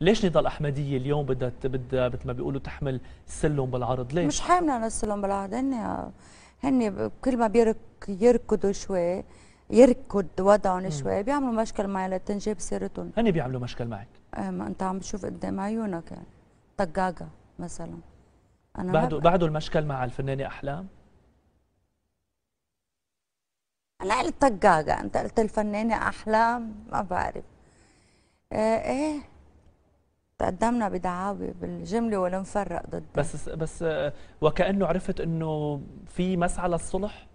ليش نضال احمدية اليوم بدها بدها مثل ما بيقولوا تحمل السلم بالعرض ليش مش حامله السلم بالعرض هن هن كل ما بيرك يركضوا شوي يركض وضعهم شوي بيعملوا مشكل معي لتنجيب سيرتهم هن بيعملوا مشكل معك ما انت عم تشوف قدام عيونك يعني طقاقه مثلا انا بعده بعده المشكل مع الفنانه احلام انا قلت طقاقه انت قلت الفنانه احلام ما بعرف آه، ايه تقدمنا بدعاوي بالجمله ولم فرق ضد بس بس آه، وكانه عرفت انه في مسعى للصلح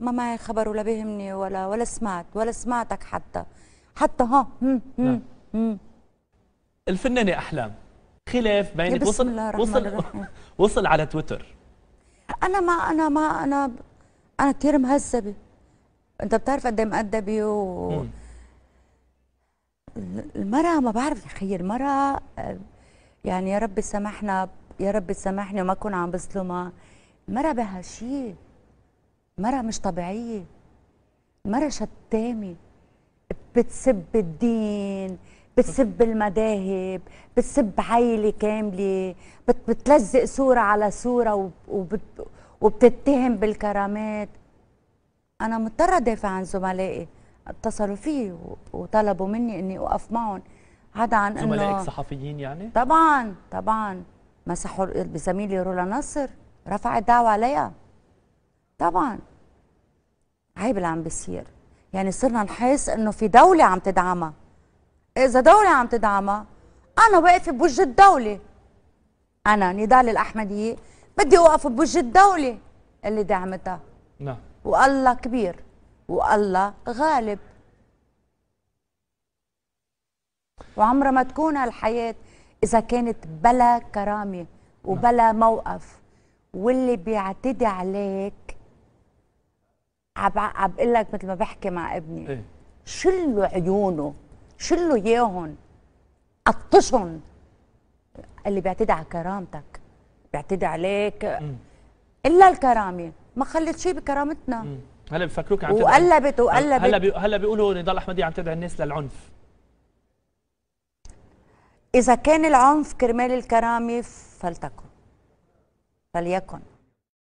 ما معي خبر ولا بيهمني ولا ولا سمعت ولا سمعتك حتى حتى ها هم هم نعم. الفنانه احلام خلاف بينك وصل وصل وصل على تويتر انا ما انا ما انا انا كثير مهذبه انت بتعرف قد ايه مؤدبه و... مم. المرأة ما بعرف يا أخي المرأة آه، يعني يا رب سامحنا يا رب سامحني وما أكون عم بظلمها المرأة بها شيء المرأة مش طبيعية المرأة شتامة بتسب الدين بتسب المذاهب بتسب عيلة كاملة بت بتلزق صورة على صورة وبت وبتتهم بالكرامات أنا مضطرة أدافع عن زملائي اتصلوا فيه وطلبوا مني اني اوقف معهم عدا عن انه زملائك صحفيين يعني؟ طبعا طبعا مسحوا بزميلي رولا نصر رفعت دعوه عليها طبعا عيب اللي عم بيصير يعني صرنا نحس انه في دوله عم تدعمها اذا دوله عم تدعمها انا واقفه بوجه الدوله انا نضال الاحمديه بدي اوقف بوجه الدوله اللي دعمتها نعم والله كبير والله غالب وعمرها ما تكون هالحياة إذا كانت بلا كرامة وبلا موقف واللي بيعتدي عليك عم بقول لك مثل ما بحكي مع ابني إيه؟ شلوا عيونه شلوا اياهم قطشهم اللي بيعتدي على كرامتك بيعتدي عليك م. الا الكرامه ما خلت شيء بكرامتنا م. هلا بفكروك عم تدعي وقلبت وقلبت هلا هلا بيقولوا نضال احمدي عم تدعي الناس للعنف اذا كان العنف كرمال الكرامه فلتكن فليكن